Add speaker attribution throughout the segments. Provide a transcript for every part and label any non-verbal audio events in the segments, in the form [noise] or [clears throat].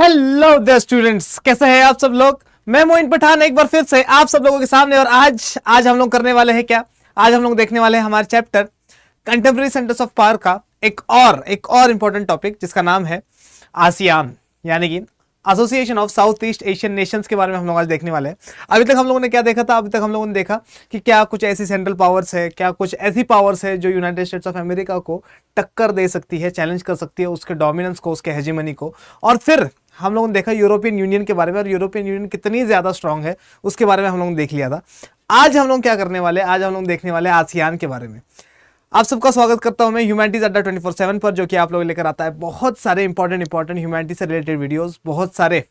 Speaker 1: Hello students कैसे हैं आप सब लोग मैं मोइन पठान एक बार फिर से आप सब लोगों के सामने और आज आज हम लोग करने वाले हैं क्या आज हम लोग देखने वाले हैं हमारे chapter contemporary centres of power का एक और एक और इम्पोर्टेंट टॉपिक जिसका नाम है आसियान यानी कि association of south east Asian nations के बारे में हम लोग आज देखने वाले हैं अभी तक हम लोगों ने क्या देखा था अभी तक हम लोगों ने देखा कि क्या कुछ ऐसी सेंट्रल पावर्स है क्या कुछ ऐसी पावर्स है जो यूनाइटेड स्टेट्स ऑफ अमेरिका को टक्कर दे सकती है चैलेंज कर सकती है उसके डोमिनेंस को उसके हेजीमनी को और फिर हम लोगों ने देखा यूरोपियन यूनियन के बारे में और यूरोपियन यूनियन कितनी ज़्यादा स्ट्रांग है उसके बारे में हम लोगों ने देख लिया था आज हम लोग क्या करने वाले आज हम लोग देखने वाले आसियान के बारे में आप सबका स्वागत करता हूं मैं ह्यूमैनिटीज अड्डा 24/7 पर जो कि आप लोग लेकर आता है बहुत सारे इंपॉर्टेंट इंपॉर्टेंट ह्यूमैनिटी से रिलेटेड वीडियोस बहुत सारे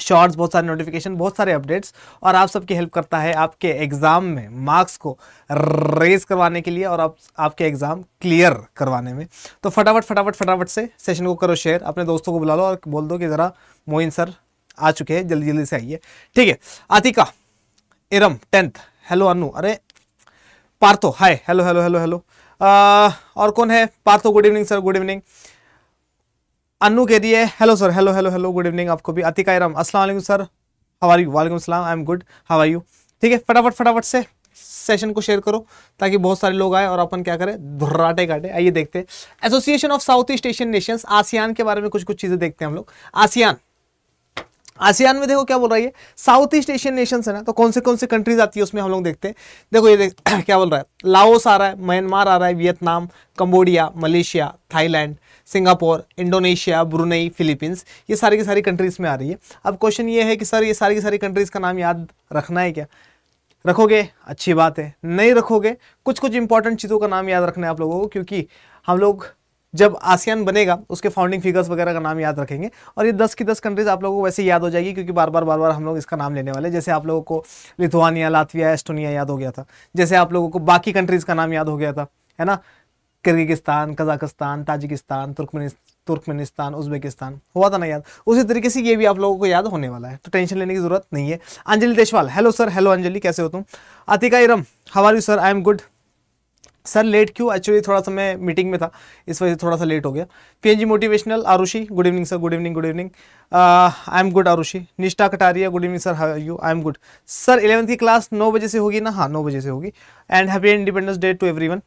Speaker 1: शॉर्ट्स बहुत सारे नोटिफिकेशन बहुत सारे अपडेट्स और आप सबकी हेल्प करता है आपके एग्ज़ाम में मार्क्स को रेज करवाने के लिए और आप आपके एग्ज़ाम क्लियर करवाने में तो फटाफट फटाफट फटाफट से सेशन को करो शेयर अपने दोस्तों को बुला लो और बोल दो कि ज़रा मोइन सर आ चुके हैं जल्दी जल्दी से आइए ठीक है आतिका इरम टेंथ हेलो अनु अरे Partho hi hello hello hello hello hello कौन है Partho good evening sir good evening Anu कह रही है hello sir hello hello hello good evening आपको भी अतिका इराम असलम सर हवा यू वालेकुम I am good how are you ठीक है फटाफट फटाफट से सेशन को शेयर करो ताकि बहुत सारे लोग आए और अपन क्या करें धुर्राटे काटे आइए देखते हैं association of south east Asian nations ASEAN के बारे में कुछ कुछ चीज़ें देखते हैं हम लोग आसियान आसियान में देखो क्या बोल रहा है साउथ ईस्ट एशियन नेशंस है ना तो कौन से कौन से कंट्रीज आती है उसमें हम लोग देखते हैं देखो ये देख [clears throat] क्या बोल रहा है लाओस आ रहा है म्यांमार आ रहा है Vietnam Cambodia Malaysia Thailand Singapore Indonesia Brunei Philippines ये सारी की सारी कंट्रीज़ में आ रही है अब क्वेश्चन ये है कि सर ये सारी की सारी कंट्रीज़ का नाम याद रखना है क्या रखोगे अच्छी बात है नहीं रखोगे कुछ कुछ इंपॉर्टेंट चीज़ों का नाम याद रखना है आप लोगों को क्योंकि हम लोग जब आसियान बनेगा उसके फाउंडिंग फिगर्स वगैरह का नाम याद रखेंगे और ये दस की दस कंट्रीज़ आप लोगों को वैसे याद हो जाएगी क्योंकि बार बार बार बार हम लोग इसका नाम लेने वाले जैसे आप लोगों को लिथुआनिया लातविया एस्टोनिया याद हो गया था जैसे आप लोगों को बाकी कंट्रीज़ का नाम याद हो गया था है ना किर्गिस्तान कजाकिस्तान ताजिकिस्तान तुर्कमेनिस तुर्कमेनिस्तान उज्बेकिस्तान हुआ था ना याद उसी तरीके से ये भी आप लोगों को याद होने वाला है तो टेंशन लेने की जरूरत नहीं है Anjali Deswal hello sir hello Anjali कैसे हो तुम Atika Iram how are you sir I am good sir late क्यों एक्चुअली थोड़ा सा मैं मीटिंग में था इस वजह से थोड़ा सा लेट हो गया PNG motivational Arushi good evening sir good evening good evening I am good Arushi Nishtha Kataria good evening sir how you I am good sir eleventh की क्लास नौ बजे से होगी ना हाँ नौ बजे से होगी and happy independence day to everyone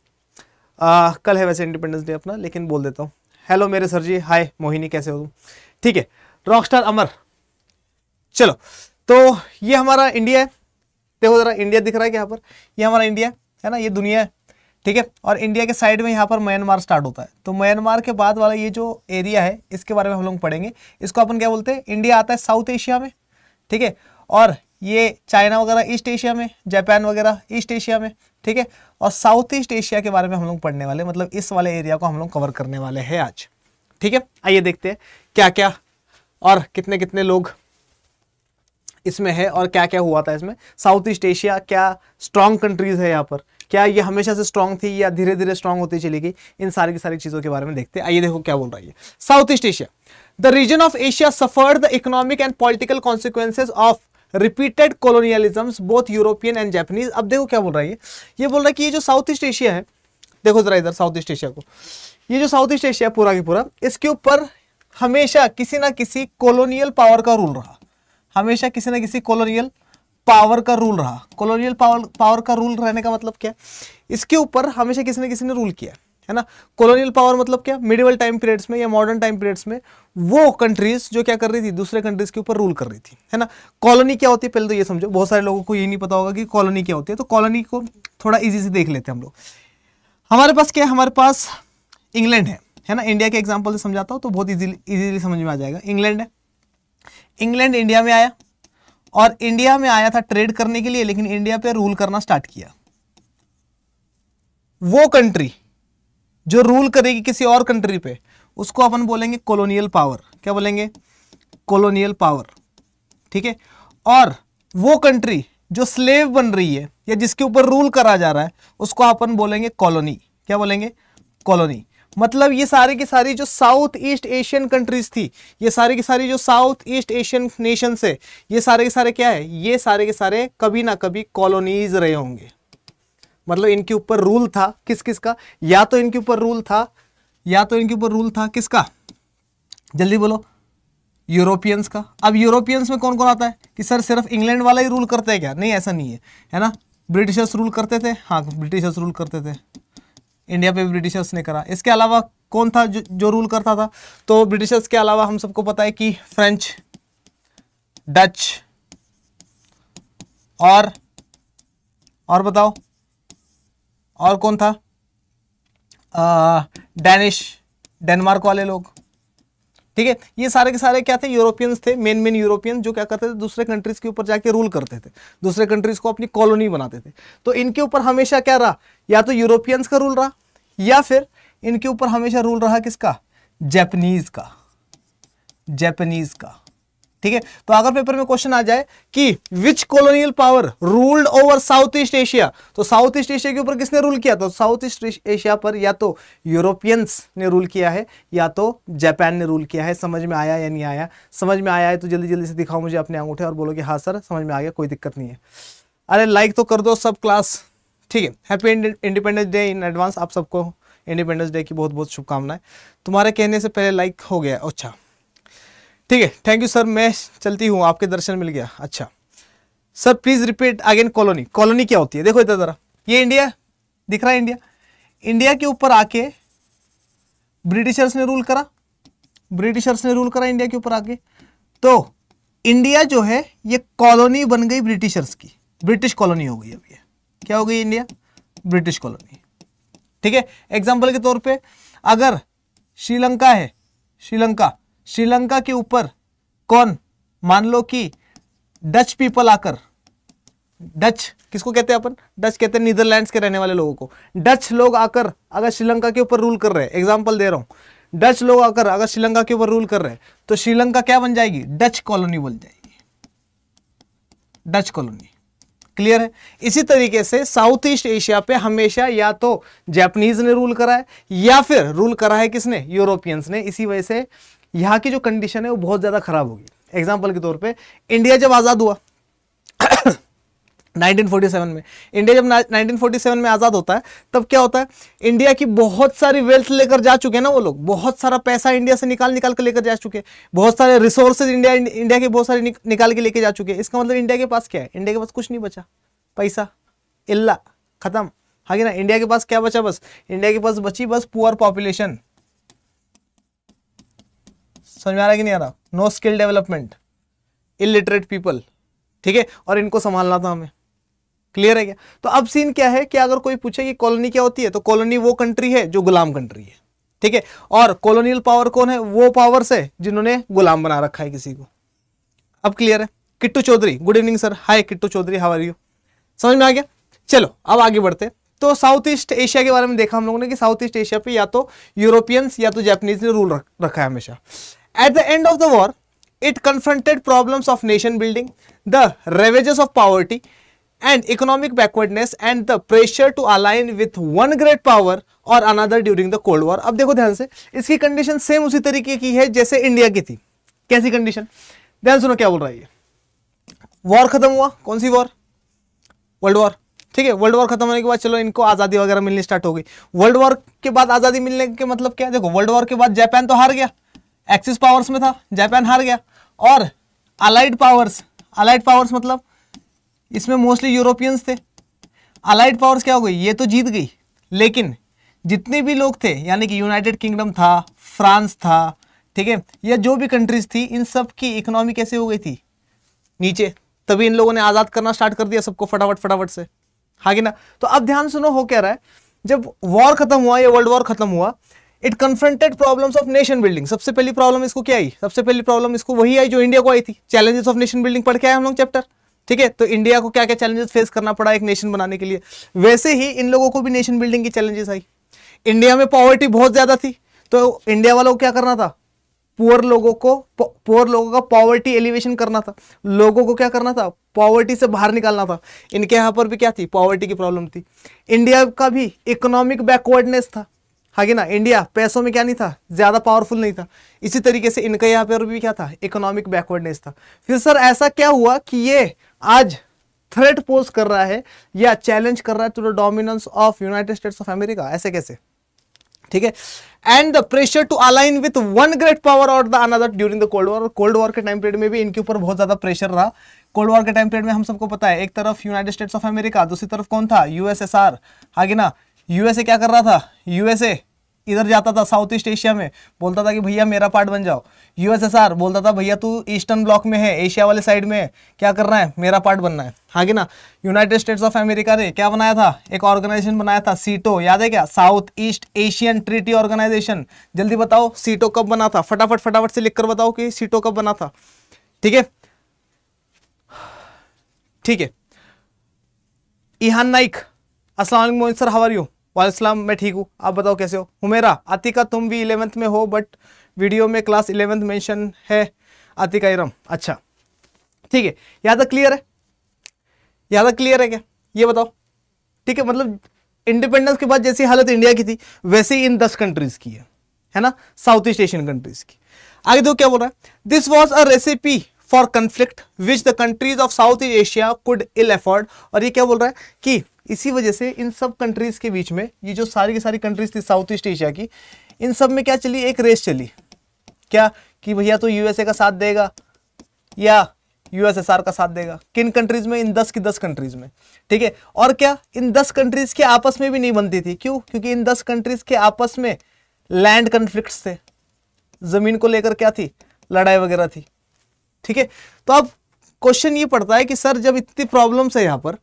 Speaker 1: आ, कल है वैसे इंडिपेंडेंस डे अपना लेकिन बोल देता हूँ हेलो मेरे सर जी हाय मोहिनी कैसे हो तुम ठीक है रॉकस्टार अमर चलो तो ये हमारा इंडिया है देखो जरा इंडिया दिख रहा है यहाँ पर ये हमारा इंडिया है ना ये दुनिया है ठीक है और इंडिया के साइड में यहाँ पर म्यांमार स्टार्ट होता है तो म्यांमार के बाद वाला ये जो एरिया है इसके बारे में हम लोग पढ़ेंगे इसको अपन क्या बोलते हैं इंडिया आता है साउथ एशिया में ठीक है और ये चाइना वगैरह ईस्ट एशिया में जापान वगैरह ईस्ट एशिया में ठीक है और साउथ ईस्ट एशिया के बारे में हम लोग पढ़ने वाले मतलब इस वाले एरिया को हम लोग कवर करने वाले हैं आज ठीक है आइए देखते हैं क्या क्या और कितने कितने लोग इसमें है और क्या क्या हुआ था इसमें साउथ ईस्ट एशिया क्या स्ट्रांग कंट्रीज है यहाँ पर क्या ये हमेशा से स्ट्रांग थी या धीरे धीरे स्ट्रांग होती चली गई इन सारी की सारी चीज़ों के बारे में देखते हैं आइए देखो क्या बोल रहा है south east Asia the region of Asia suffered the economic and political consequences of repeated colonialism both European and Japanese अब देखो क्या बोल रहा है ये ये बोल रहा है कि ये जो साउथ ईस्ट एशिया है देखो जरा इधर साउथ ईस्ट एशिया को ये जो साउथ ईस्ट एशिया पूरा की पूरा इसके ऊपर हमेशा किसी ना किसी कॉलोनियल पावर का रूल रहा हमेशा किसी ना किसी कॉलोनियल पावर का रूल रहा कॉलोनियल पावर पावर का रूल रहने का मतलब क्या इसके ऊपर हमेशा किसी ना किसी ने रूल किया है ना कॉलोनियल पावर मतलब क्या मिडिवल टाइम पीरियड्स में या मॉडर्न टाइम पीरियड्स में वो कंट्रीज जो क्या कर रही थी दूसरे कंट्रीज के ऊपर रूल कर रही थी है ना कॉलोनी क्या होती है पहले तो ये समझो बहुत सारे लोगों को ये नहीं पता होगा कि कॉलोनी क्या होती है तो कॉलोनी को थोड़ा ईजी से देख लेते हैं हम लोग हमारे पास क्या है हमारे पास इंग्लैंड है है ना इंडिया के एग्जाम्पल से समझाता हूँ तो बहुत इजीली इजीली समझ में आ जाएगा इंग्लैंड है इंग्लैंड इंडिया में आया और इंडिया में आया था ट्रेड करने के लिए लेकिन इंडिया पे रूल करना स्टार्ट किया वो कंट्री जो रूल करेगी किसी और कंट्री पे उसको अपन बोलेंगे कॉलोनियल पावर क्या बोलेंगे कॉलोनियल पावर ठीक है और वो कंट्री जो स्लेव बन रही है या जिसके ऊपर रूल करा जा रहा है उसको अपन बोलेंगे कॉलोनी क्या बोलेंगे कॉलोनी मतलब ये सारी की सारी जो साउथ ईस्ट एशियन कंट्रीज थी ये सारी की सारी जो साउथ ईस्ट एशियन नेशन से ये सारे के सारे क्या है ये सारे के सारे कभी ना कभी कॉलोनीज रहे होंगे मतलब इनके ऊपर रूल था किस किस का या तो इनके ऊपर रूल था या तो इनके ऊपर रूल था किसका जल्दी बोलो यूरोपियंस का अब यूरोपियंस में कौन कौन आता है कि सर सिर्फ इंग्लैंड वाला ही रूल करते हैं क्या नहीं ऐसा नहीं है है ना ब्रिटिशर्स रूल करते थे हाँ ब्रिटिशर्स रूल करते थे इंडिया पे ब्रिटिशर्स ने करा इसके अलावा कौन था जो जो रूल करता था तो ब्रिटिशर्स के अलावा हम सबको पता है कि फ्रेंच डच और और बताओ और कौन था डैनिश डेनमार्क वाले लोग ठीक है ये सारे के सारे क्या थे यूरोपियंस थे मेन मेन यूरोपियन जो क्या करते थे दूसरे कंट्रीज के ऊपर जाके रूल करते थे दूसरे कंट्रीज को अपनी कॉलोनी बनाते थे तो इनके ऊपर हमेशा क्या रहा या तो यूरोपियंस का रूल रहा या फिर इनके ऊपर हमेशा रूल रहा किसका जैपनीज का जैपनीज का ठीक है तो अगर पेपर में क्वेश्चन आ जाए कि which colonial power ruled over south east Asia तो साउथ ईस्ट एशिया के ऊपर किसने रूल किया तो साउथ ईस्ट एशिया पर या तो यूरोपियंस ने रूल किया है या तो जापान ने रूल किया है समझ में आया या नहीं आया समझ में आया है तो जल्दी जल्दी से दिखाओ मुझे अपने अंगूठे और बोलो कि हाँ सर समझ में आ गया कोई दिक्कत नहीं है अरे लाइक तो कर दो सब क्लास ठीक है happy independence day in advance आप सबको इंडिपेंडेंस डे की बहुत बहुत शुभकामनाएं तुम्हारे कहने से पहले लाइक हो गया अच्छा ठीक है थैंक यू सर मैं चलती हूँ आपके दर्शन मिल गया अच्छा sir please repeat again colony colony क्या होती है देखो इधर जरा ये इंडिया दिख रहा है इंडिया इंडिया के ऊपर आके ब्रिटिशर्स ने रूल करा ब्रिटिशर्स ने रूल करा इंडिया के ऊपर आके तो इंडिया जो है ये कॉलोनी बन गई ब्रिटिशर्स की ब्रिटिश कॉलोनी हो गई अभी क्या हो गई इंडिया ब्रिटिश कॉलोनी ठीक है एग्जाम्पल के तौर पे अगर श्रीलंका है श्रीलंका श्रीलंका के ऊपर कौन मान लो कि डच पीपल आकर डच किसको कहते हैं अपन डच कहते हैं नीदरलैंड्स के रहने वाले लोगों को डच लोग आकर अगर श्रीलंका के ऊपर रूल कर रहे हैं एग्जाम्पल दे रहा हूं डच लोग आकर अगर श्रीलंका के ऊपर रूल कर रहे हैं तो श्रीलंका क्या बन जाएगी डच कॉलोनी बन जाएगी डच कॉलोनी क्लियर है इसी तरीके से साउथ ईस्ट एशिया पे हमेशा या तो जैपनीज ने रूल करा है या फिर रूल करा है किसने यूरोपियंस ने इसी वजह से यहाँ की जो कंडीशन है वो बहुत ज़्यादा ख़राब होगी एग्जाम्पल के तौर पर इंडिया जब आज़ाद हुआ 1947 [coughs] में इंडिया जब 1947 में आज़ाद होता है तब क्या होता है इंडिया की बहुत सारी वेल्थ लेकर जा चुके हैं ना वो लोग बहुत सारा पैसा इंडिया से निकाल निकाल कर लेकर जा चुके हैं बहुत सारे रिसोर्सेज इंडिया इंडिया के बहुत सारे निक, निकाल के लेके जा चुके हैं इसका मतलब इंडिया के पास क्या है इंडिया के पास कुछ नहीं बचा पैसा इला ख़त्म हाँ ना इंडिया के पास क्या बचा बस इंडिया के पास बची बस पुअर पॉपुलेशन समझ में आ रहा है कि नहीं आ रहा no skill development illiterate people ठीक है और इनको संभालना था हमें क्लियर है क्या तो अब सीन क्या है कि अगर कोई पूछे कि कॉलोनी क्या होती है तो कॉलोनी वो कंट्री है जो गुलाम कंट्री है ठीक है और कॉलोनियल पावर कौन है वो पावर्स है जिन्होंने गुलाम बना रखा है किसी को अब क्लियर है Kittu Chaudhary good evening sir hi Kittu Chaudhary how are you समझ में आ गया चलो अब आगे बढ़ते तो साउथ ईस्ट एशिया के बारे में देखा हम लोगों ने कि साउथ ईस्ट एशिया पे या तो यूरोपियंस या तो जैपनीज ने रूल रखा है हमेशा at the end of the war it confronted problem of nation building the ravages of poverty and economic backwardness and the pressure to align with one great power or another during the cold war अब देखो ध्यान से इसकी condition same उसी तरीके की है जैसे इंडिया की थी कैसी कंडीशन ध्यान सुनो क्या बोल रहा है ये वॉर खत्म हुआ कौन सी वॉर वर्ल्ड वॉर ठीक है वर्ल्ड वॉर खत्म होने के बाद चलो इनको आज़ादी वगैरह मिलनी स्टार्ट हो गई वर्ल्ड वॉर के बाद आज़ादी मिलने के मतलब क्या देखो वर्ल्ड वॉर के बाद जापान तो हार गया एक्सिस पावर्स में था जापान हार गया और अलाइड पावर्स अलाइड पावर्स मतलब इसमें मोस्टली यूरोपियंस थे अलाइड पावर्स क्या हो गई ये तो जीत गई लेकिन जितने भी लोग थे यानी कि यूनाइटेड किंगडम था फ्रांस था ठीक है या जो भी कंट्रीज थी इन सब की इकोनॉमी कैसे हो गई थी नीचे तभी इन लोगों ने आज़ाद करना स्टार्ट कर दिया सबको फटाफट फटाफट से हाँ कि ना तो अब ध्यान सुनो हो क्या रहा है जब वॉर खत्म हुआ या वर्ल्ड वॉर खत्म हुआ it confronted problems of nation building सबसे पहली प्रॉब्लम इसको क्या आई सबसे पहली प्रॉब्लम इसको वही आई जो इंडिया को आई थी चैलेंजेस ऑफ नेशन बिल्डिंग पढ़ के आए हम लोग चैप्टर ठीक है तो इंडिया को क्या क्या चैलेंजेस फेस करना पड़ा एक नेशन बनाने के लिए वैसे ही इन लोगों को भी नेशन बिल्डिंग की चैलेंजेस आई इंडिया में पॉवर्टी बहुत ज्यादा थी तो इंडिया वालों को क्या करना था पुअर लोगों को पुअर लोगों का पॉवर्टी एलिवेशन करना था लोगों को क्या करना था पॉवर्टी से बाहर निकालना था इनके यहाँ पर भी क्या थी पॉवर्टी की प्रॉब्लम थी इंडिया का भी इकोनॉमिक बैकवर्डनेस था आगे ना इंडिया पैसों में क्या नहीं था ज़्यादा पावरफुल नहीं था इसी तरीके से इनका यहाँ पर भी क्या था इकोनॉमिक बैकवर्डनेस था फिर सर ऐसा क्या हुआ कि ये आज थ्रेट पोज कर रहा है या चैलेंज कर रहा है to the dominance of United States of America ऐसे कैसे ठीक है and the pressure to align with one great power or the other during the cold war cold war के टाइम पीरियड में भी इनके ऊपर बहुत ज्यादा प्रेशर रहा कोल्ड वॉर के टाइम पीरियड में हम सबको पता है एक तरफ यूनाइटेड स्टेट्स ऑफ अमेरिका दूसरी तरफ कौन था यूएसएसआर आगे ना यूएसए क्या कर रहा था यूएसए इधर जाता था साउथ ईस्ट एशिया में बोलता था कि भैया मेरा पार्ट बन जाओ यूएसएसआर बोलता था भैया तू ईस्टर्न ब्लॉक में है एशिया वाले साइड में क्या कर रहा है मेरा पार्ट बनना है हाँ कि ना यूनाइटेड स्टेट्स ऑफ अमेरिका ने क्या बनाया था एक ऑर्गेनाइजेशन बनाया था सीटो याद है क्या south east Asian treaty organization जल्दी बताओ सीटो कब बना था फटाफट फटाफट से लिखकर बताओ कि सीटो कब बना था ठीक है ठीक है Ihan Naik Aslam sir how are you वालम मैं ठीक हूँ आप बताओ कैसे हो हुमेरा आतिका तुम भी इलेवंथ में हो बट वीडियो में क्लास इलेवंथ मेंशन है आतिका इरम अच्छा ठीक है यहाँ तक क्लियर है यहाँ तक क्लियर है क्या ये बताओ ठीक है मतलब इंडिपेंडेंस के बाद जैसी हालत इंडिया की थी वैसे ही इन दस कंट्रीज की है है ना साउथ ईस्ट एशियन कंट्रीज की आगे देखो क्या बोल रहा है this was a recipe for conflict which the countries of south east Asia could ill afford और ये क्या बोल रहा है कि इसी वजह से इन सब कंट्रीज़ के बीच में ये जो सारी की सारी कंट्रीज थी साउथ ईस्ट एशिया की इन सब में क्या चली एक रेस चली क्या कि भैया तो यूएसए का साथ देगा या यूएसएसआर का साथ देगा किन कंट्रीज में इन दस की दस कंट्रीज में ठीक है और क्या इन दस कंट्रीज के आपस में भी नहीं बनती थी क्यों क्योंकि इन दस कंट्रीज के आपस में लैंड कन्फ्लिक्ट थे जमीन को लेकर क्या थी लड़ाई वगैरह थी ठीक है तो अब क्वेश्चन ये पड़ता है कि सर जब इतनी प्रॉब्लम्स है यहाँ पर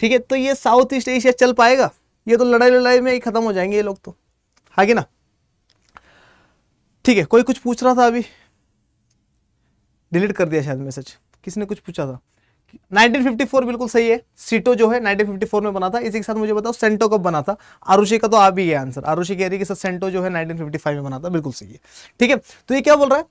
Speaker 1: ठीक है तो ये साउथ ईस्ट एशिया चल पाएगा ये तो लड़ाई लड़ाई में ही खत्म हो जाएंगे ये लोग तो आगे ना ठीक है कोई कुछ पूछ रहा था अभी डिलीट कर दिया शायद मैसेज किसने कुछ पूछा था 1954 बिल्कुल सही है सीटो जो है 1954 में बना था इसी के साथ मुझे बताओ सेंटो कब बना था आरुषि का तो आप ही है आंसर आरुषि कह रही है कि सर सेंटो जो है 1955 में बना था बिल्कुल सही है ठीक है तो ये क्या बोल रहा है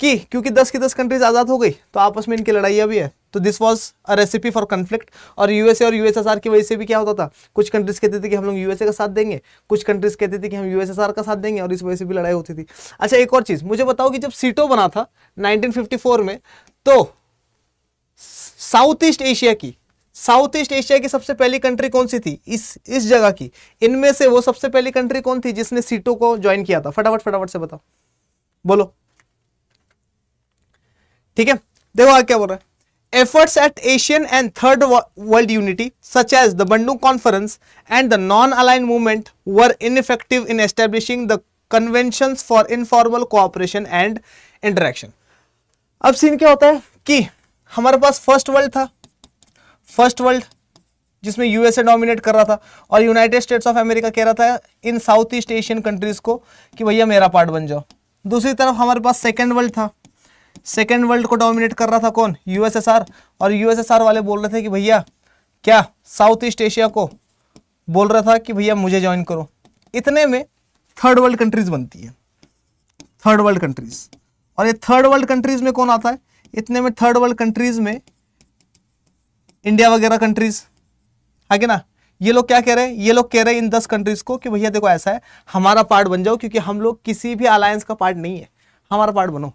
Speaker 1: कि क्योंकि दस की दस कंट्रीज आज़ाद हो गई तो आपस में इनकी लड़ाइया भी है तो this was a recipe for conflict और यूएसए और यूएसएसआर की वजह से भी क्या होता था कुछ कंट्रीज कहते थे कि हम लोग यूएसए का साथ देंगे कुछ कंट्रीज कहते थे कि हम यूएसएसआर का साथ देंगे और इस वजह से भी लड़ाई होती थी अच्छा एक और चीज़ मुझे बताओ कि जब सीटो बना था 1954 में तो साउथ ईस्ट एशिया की साउथ ईस्ट एशिया की सबसे पहली कंट्री कौन सी थी इस इस जगह की इनमें से वो सबसे पहली कंट्री कौन थी जिसने सीटो को ज्वाइन किया था फटाफट फटाफट से बताओ बोलो ठीक है देखो आगे क्या बोल रहा है efforts at Asian and Third World unity, such as the Bandung Conference and the non-aligned movement, were ineffective in establishing the conventions for informal cooperation and interaction. अब सीन क्या होता है कि हमारे पास फर्स्ट वर्ल्ड था फर्स्ट वर्ल्ड जिसमें USA dominate कर रहा था और यूनाइटेड स्टेट्स ऑफ अमेरिका कह रहा था इन साउथ ईस्ट एशियन कंट्रीज को कि भैया मेरा पार्ट बन जाओ दूसरी तरफ हमारे पास सेकेंड वर्ल्ड था सेकेंड वर्ल्ड को डोमिनेट कर रहा था कौन यूएसएसआर और यूएसएसआर वाले बोल रहे थे कि भैया क्या साउथ ईस्ट एशिया को बोल रहा था कि भैया मुझे ज्वाइन करो इतने में थर्ड वर्ल्ड कंट्रीज बनती है थर्ड वर्ल्ड कंट्रीज और ये थर्ड वर्ल्ड कंट्रीज में कौन आता है इतने में थर्ड वर्ल्ड कंट्रीज में इंडिया वगैरह कंट्रीज है कि ना ये लोग क्या कह रहे हैं ये लोग कह रहे हैं इन दस कंट्रीज को कि भैया देखो ऐसा है हमारा पार्ट बन जाओ क्योंकि हम लोग किसी भी अलायंस का पार्ट नहीं है हमारा पार्ट बनो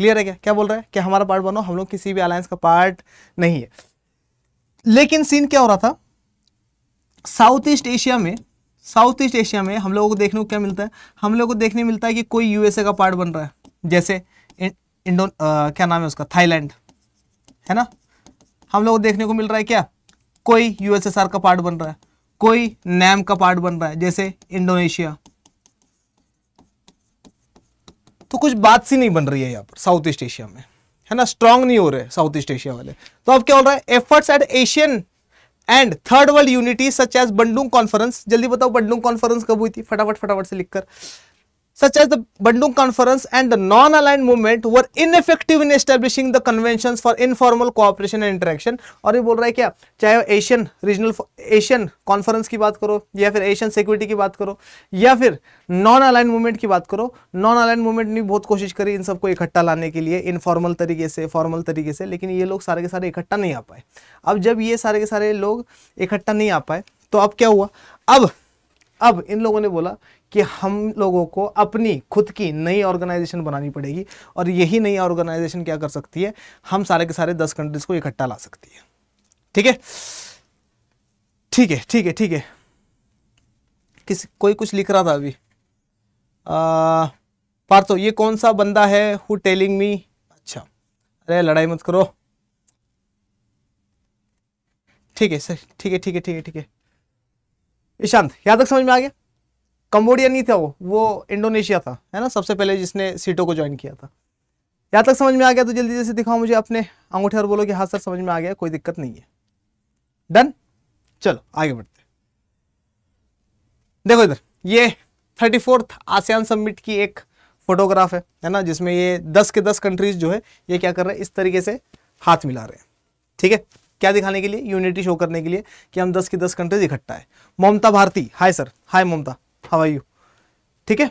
Speaker 1: क्लियर है क्या क्या बोल रहा है कि हमारा पार्ट बनो हम लोग किसी भी अलायंस का पार्ट नहीं है लेकिन सीन क्या हो रहा था साउथ ईस्ट एशिया में साउथ ईस्ट एशिया में हम लोगों को देखने को क्या मिलता है हम लोगों को देखने मिलता है कि कोई यूएसए का पार्ट बन रहा है जैसे इंडो क्या नाम है उसका थाईलैंड है ना हम लोग देखने को मिल रहा है क्या कोई यूएसएसआर का पार्ट बन रहा है कोई नैम का पार्ट बन रहा है जैसे इंडोनेशिया तो कुछ बात सी नहीं बन रही है यहाँ पर साउथ ईस्ट एशिया में है ना स्ट्रांग नहीं हो रहे साउथ ईस्ट एशिया वाले तो अब क्या हो रहा है efforts at Asian and third world unity such as Bandung conference जल्दी बताओ बंडूंग कॉन्फ्रेंस कब हुई थी फटाफट फटाफट से लिखकर such as the Bandung Conference and the non-aligned movement were ineffective in establishing the conventions for informal cooperation and interaction और ये बोल रहा है क्या चाहे वो एशियन रीजनल एशियन कॉन्फ्रेंस की बात करो या फिर एशियन सिक्योरिटी की बात करो या फिर नॉन अलाइन मूवमेंट की बात करो नॉन अलाइन मूवमेंट ने बहुत कोशिश करी इन सबको इकट्ठा लाने के लिए इनफॉर्मल तरीके से फॉर्मल तरीके से लेकिन ये लोग सारे के सारे इकट्ठा नहीं आ पाए अब जब ये सारे के सारे लोग इकट्ठा नहीं आ पाए तो अब क्या हुआ अब अब इन लोगों ने बोला कि हम लोगों को अपनी खुद की नई ऑर्गेनाइजेशन बनानी पड़ेगी और यही नई ऑर्गेनाइजेशन क्या कर सकती है हम सारे के सारे दस कंट्रीज को इकट्ठा ला सकती है ठीक है ठीक है ठीक है ठीक है किसी कोई कुछ लिख रहा था अभी पार्थो ये कौन सा बंदा है हु टेलिंग मी अच्छा अरे लड़ाई मत करो ठीक है सर ठीक है ठीक है ठीक है ठीक है ईशांत यहाँ तक समझ में आ गया कंबोडिया नहीं था वो वो इंडोनेशिया था है ना सबसे पहले जिसने सीटों को ज्वाइन किया था यहाँ तक समझ में आ गया तो जल्दी जल्दी दिखाओ मुझे अपने अंगूठे और बोलो कि हाँ सर समझ में आ गया कोई दिक्कत नहीं है डन चलो आगे बढ़ते देखो इधर ये थर्टी फोर्थ आसियान समिट की एक फोटोग्राफ है है ना जिसमें ये दस के दस कंट्रीज जो है ये क्या कर रहे हैं इस तरीके से हाथ मिला रहे हैं ठीक है क्या दिखाने के लिए यूनिटी शो करने के लिए कि हम दस की दस कंट्रीज इकट्ठा है Mamta Bharti hi sir hi Mamta how are you ठीक है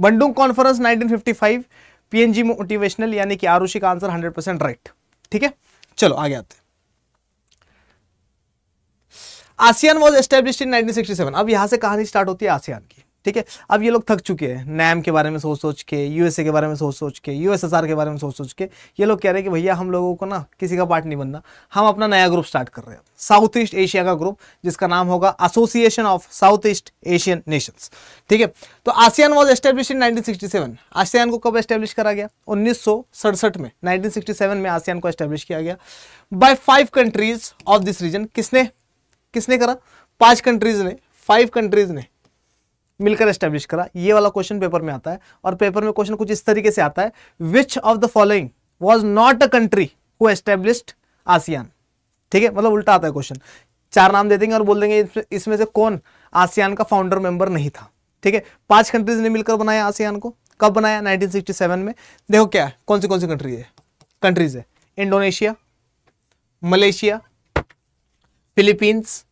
Speaker 1: बंडुंग कॉन्फ्रेंस 1955 पीएनजी मोटिवेशनल यानी कि आरुषि का आंसर 100 परसेंट राइट ठीक है चलो आगे आते ASEAN was establish in nineteen अब यहां से कहानी स्टार्ट होती है आसियान की ठीक है अब ये लोग थक चुके हैं नैम के बारे में सोच सोच के यूएसए के बारे में सोच सोच के यूएसएसआर के बारे में सोच सोच के ये लोग कह रहे हैं कि भैया हम लोगों को ना किसी का पार्ट नहीं बनना हम अपना नया ग्रुप स्टार्ट कर रहे हैं साउथ ईस्ट एशिया का ग्रुप जिसका नाम होगा association of south east Asian nations ठीक है तो ASEAN was establish in nineteen ASEAN को कब एस्टेब्लिश करा गया उन्नीस में नाइनटीन में आसियान को एस्टेब्लिश किया गया by five countries of this region किसने किसने करा पांच कंट्रीज ने फाइव कंट्रीज ने मिलकर एस्टेब्लिश करा ये वाला क्वेश्चन पेपर में आता है और पेपर में क्वेश्चन कुछ इस तरीके से आता है which of the following was not a country who established ASEAN ठीक है मतलब उल्टा आता है क्वेश्चन चार नाम दे देंगे और बोल देंगे इसमें से कौन आसियान का फाउंडर मेंबर नहीं था ठीक है पांच कंट्रीज ने मिलकर बनाया आसियान को कब बनाया 1967 में देखो क्या है कौन सी कौन सी कंट्री है कंट्रीज है Indonesia Malaysia Philippines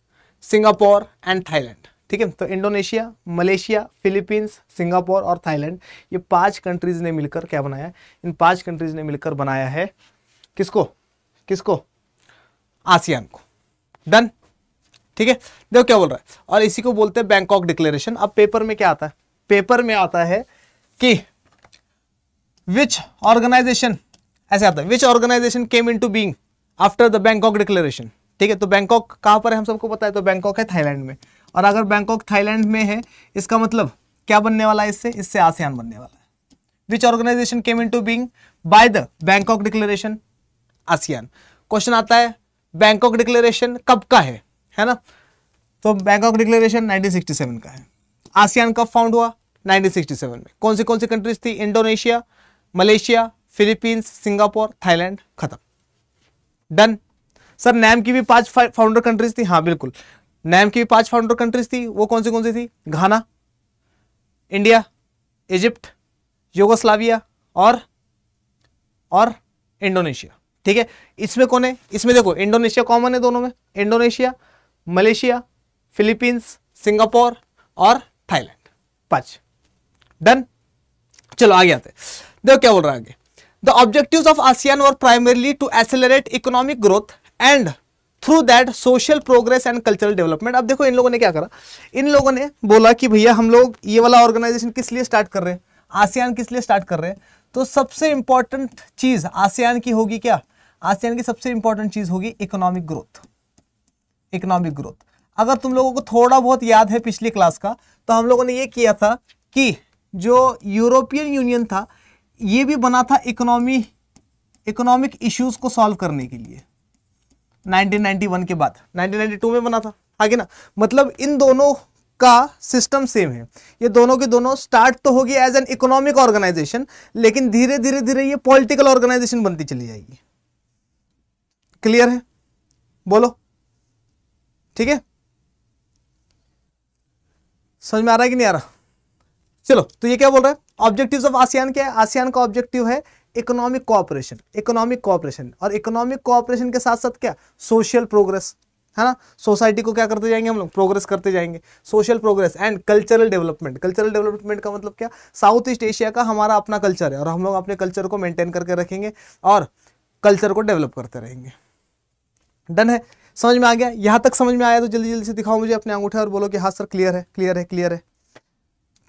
Speaker 1: Singapore and Thailand ठीक है तो इंडोनेशिया मलेशिया फिलीपींस सिंगापुर और थाईलैंड ये पांच कंट्रीज ने मिलकर क्या बनाया है इन पांच कंट्रीज ने मिलकर बनाया है किसको किसको आसियान को डन ठीक है देखो क्या बोल रहा है और इसी को बोलते हैं बैंकॉक डिक्लेरेशन अब पेपर में क्या आता है पेपर में आता है कि विच ऑर्गेनाइजेशन ऐसे आता है which organization came into being after the Bangkok declaration ठीक है तो बैंकॉक कहां पर है हम सबको पता है तो बैंकॉक है थाईलैंड में और अगर बैंकॉक थाईलैंड में है इसका मतलब क्या बनने वाला है इससे इससे आसियान बनने वाला है which organization came into being by the Bangkok declaration ASEAN question आता है बैंकॉक डिक्लेरेशन कब का है है ना तो बैंकॉक डिक्लेरेशन नाइनटीन का है आसियान कब फाउंड हुआ 1967 में कौन सी कौन सी कंट्रीज थी Indonesia Malaysia Philippines Singapore Thailand खत्म डन सर नैम की भी पांच फाउंडर कंट्रीज थी हाँ बिल्कुल नैम की भी पांच फाउंडर कंट्रीज थी वो कौन सी कौन सी थी घाना इंडिया इजिप्ट योगोस्लाविया और और इंडोनेशिया ठीक है इसमें कौन है इसमें देखो इंडोनेशिया कॉमन है दोनों में इंडोनेशिया मलेशिया फिलीपींस सिंगापुर और थाईलैंड पांच डन चलो आगे आते देखो क्या बोल रहा है आगे the objective of ASEAN were primarily to accelerate economic growth and through that social progress and cultural development अब देखो इन लोगों ने क्या करा इन लोगों ने बोला कि भैया हम लोग ये वाला ऑर्गेनाइजेशन किस लिए स्टार्ट कर रहे हैं आसियान किस लिए स्टार्ट कर रहे हैं तो सबसे इंपॉर्टेंट चीज़ आसियान की होगी क्या आसियान की सबसे इंपॉर्टेंट चीज़ होगी इकोनॉमिक ग्रोथ इकोनॉमिक ग्रोथ अगर तुम लोगों को थोड़ा बहुत याद है पिछली क्लास का तो हम लोगों ने ये किया था कि जो यूरोपियन यूनियन था ये भी बना था इकोनॉमी इकोनॉमिक इश्यूज को सॉल्व करने के लिए 1991 के बाद 1992 में बना था आगे ना मतलब इन दोनों का सिस्टम सेम है ये दोनों के दोनों स्टार्ट तो होगी एज एन इकोनॉमिक ऑर्गेनाइजेशन लेकिन धीरे धीरे धीरे ये पॉलिटिकल ऑर्गेनाइजेशन बनती चली जाएगी क्लियर है बोलो ठीक है समझ में आ रहा है कि नहीं आ रहा चलो तो ये क्या बोल रहा है ऑब्जेक्टिव्स ऑफ आसियान क्या है आसियान का ऑब्जेक्टिव है इकोनॉमिक कोऑपरेशन इकोनॉमिक कोऑपरेशन और इकोनॉमिक कोऑपरेशन के साथ साथ क्या सोशल प्रोग्रेस है ना सोसाइटी को क्या करते जाएंगे हम लोग प्रोग्रेस करते जाएंगे social progress and cultural development cultural development का मतलब क्या साउथ ईस्ट एशिया का हमारा अपना कल्चर है और हम लोग अपने कल्चर को मेंटेन करके रखेंगे और कल्चर को डेवलप करते रहेंगे डन है समझ में आ गया यहाँ तक समझ में आया तो जल्दी जल्दी से दिखाओ मुझे अपने अंगूठे और बोलो कि हाँ सर क्लियर है क्लियर है क्लियर है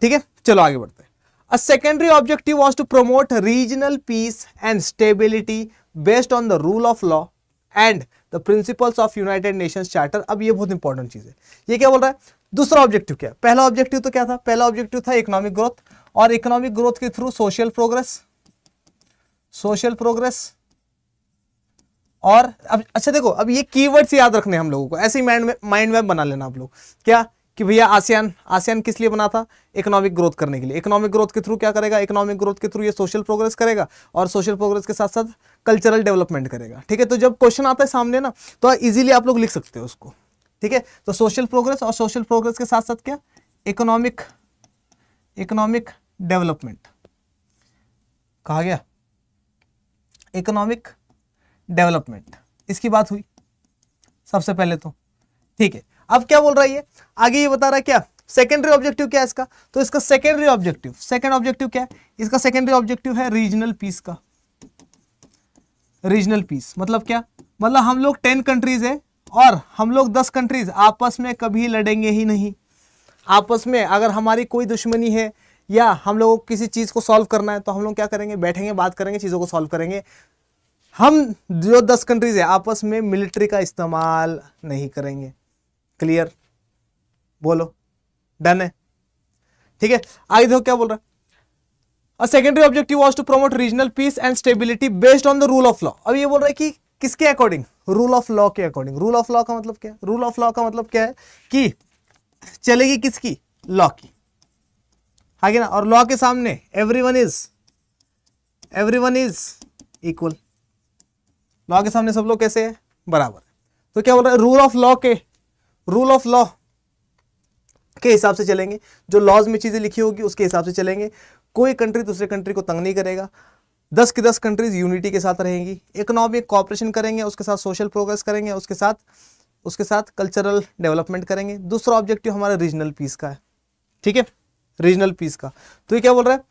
Speaker 1: ठीक है चलो आगे बढ़ते हैं A secondary objective was to promote regional peace and stability based on the rule of law and the principles of United Nations Charter. अब ये बहुत इंपॉर्टेंट चीज़ है ये क्या बोल रहा है दूसरा ऑब्जेक्टिव क्या पहला ऑब्जेक्टिव तो क्या था पहला ऑब्जेक्टिव था इकोनॉमिक ग्रोथ और इकोनॉमिक ग्रोथ के through social progress social progress और अब अच्छा देखो अब ये कीवर्ड्स याद रखने हम लोगों को ऐसे ही माइंड में माइंड मैप बना लेना आप लोग क्या कि भैया आसियान आसियान किस लिए बना था इकोनॉमिक ग्रोथ करने के लिए इकोनॉमिक ग्रोथ के थ्रू क्या करेगा इकोनॉमिक ग्रोथ के थ्रू ये सोशल प्रोग्रेस करेगा और सोशल प्रोग्रेस के साथ साथ कल्चरल डेवलपमेंट करेगा ठीक है तो जब क्वेश्चन आता है सामने ना तो इजीली आप लोग लिख सकते हो उसको ठीक है तो सोशल प्रोग्रेस और सोशल प्रोग्रेस के साथ साथ क्या इकोनॉमिक इकोनॉमिक डेवलपमेंट कहा गया इकोनॉमिक डेवलपमेंट इसकी बात हुई सबसे पहले तो ठीक है अब क्या बोल रहा है ये आगे ये बता रहा है क्या सेकेंडरी ऑब्जेक्टिव क्या है इसका तो इसका सेकेंडरी ऑब्जेक्टिव सेकेंड ऑब्जेक्टिव क्या है इसका सेकेंडरी ऑब्जेक्टिव है रीजनल पीस का रीजनल पीस मतलब क्या मतलब हम लोग टेन कंट्रीज है और हम लोग दस कंट्रीज आपस में कभी लड़ेंगे ही नहीं आपस में अगर हमारी कोई दुश्मनी है या हम लोगों को किसी चीज़ को सॉल्व करना है तो हम लोग क्या करेंगे बैठेंगे बात करेंगे चीज़ों को सॉल्व करेंगे हम जो दस कंट्रीज है आपस में मिलिट्री का इस्तेमाल नहीं करेंगे क्लियर बोलो डन है ठीक है आगे देखो क्या बोल रहा है secondary objective was to promote regional peace and stability based on the rule of law अब ये बोल रहा है कि किसके अकॉर्डिंग रूल ऑफ लॉ के अकॉर्डिंग रूल ऑफ लॉ का मतलब क्या है रूल ऑफ लॉ का मतलब क्या है कि चलेगी किसकी लॉ की आगे ना और लॉ के सामने everyone is everyone is equal law के सामने सब लोग कैसे है बराबर तो क्या बोल रहा है रूल ऑफ लॉ के रूल ऑफ लॉ के हिसाब से चलेंगे जो लॉज में चीज़ें लिखी होगी उसके हिसाब से चलेंगे कोई कंट्री दूसरे कंट्री को तंग नहीं करेगा दस की दस कंट्रीज यूनिटी के साथ रहेंगी इकोनॉमिक कॉपरेशन करेंगे उसके साथ सोशल प्रोग्रेस करेंगे उसके साथ उसके साथ कल्चरल डेवलपमेंट करेंगे दूसरा ऑब्जेक्टिव हमारा रीजनल पीस का है ठीक है रीजनल पीस का तो ये क्या बोल रहा है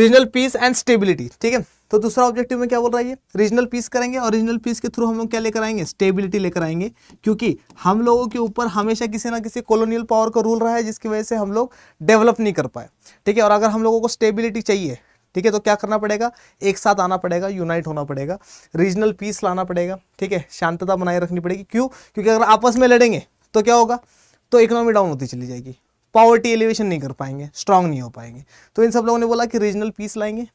Speaker 1: रीजनल पीस एंड स्टेबिलिटी ठीक है तो दूसरा ऑब्जेक्टिव में क्या बोल रहा है ये रीजनल पीस करेंगे और रीजनल पीस के थ्रू हम लोग क्या लेकर आएंगे स्टेबिलिटी लेकर आएंगे क्योंकि हम लोगों के ऊपर हमेशा किसी ना किसी कॉलोनियल पावर का रूल रहा है जिसकी वजह से हम लोग डेवलप नहीं कर पाए ठीक है और अगर हम लोगों को स्टेबिलिटी चाहिए ठीक है तो क्या करना पड़ेगा एक साथ आना पड़ेगा यूनाइट होना पड़ेगा रीजनल पीस लाना पड़ेगा ठीक है शांतता बनाए रखनी पड़ेगी क्यों क्योंकि अगर आपस में लड़ेंगे तो क्या होगा तो इकोनॉमी डाउन होती चली जाएगी पॉवर्टी एलिवेशन नहीं कर पाएंगे स्ट्रांग नहीं हो पाएंगे तो इन सब लोगों ने बोला कि रीजनल पीस लाएंगे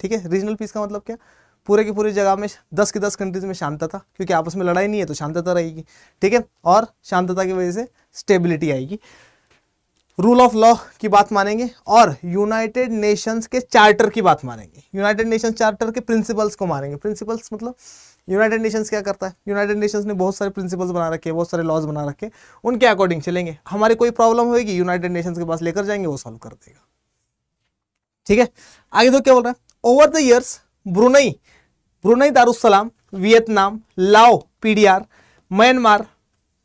Speaker 1: ठीक है रीजनल पीस का मतलब क्या पूरे की पूरी जगह में दस की दस कंट्रीज में शांतता था क्योंकि आपस में लड़ाई नहीं है तो शांतता रहेगी ठीक है और शांतता की वजह से स्टेबिलिटी आएगी रूल ऑफ लॉ की बात मानेंगे और यूनाइटेड नेशंस के चार्टर की बात मानेंगे यूनाइटेड नेशंस चार्टर के प्रिंसिपल्स को मानेंगे प्रिंसिपल्स मतलब यूनाइटेड नेशंस क्या करता है यूनाइटेड नेशंस ने बहुत सारे प्रिंसिपल्स बना रखे बहुत सारे लॉज बना रखे उनके अकॉर्डिंग चलेंगे हमारी कोई प्रॉब्लम होगी यूनाइटेड नेशंस के पास लेकर जाएंगे वो सॉल्व कर देगा ठीक है आगे तो क्या बोल रहा है over the years Brunei Brunei Darussalam, Vietnam Lao PDR, Myanmar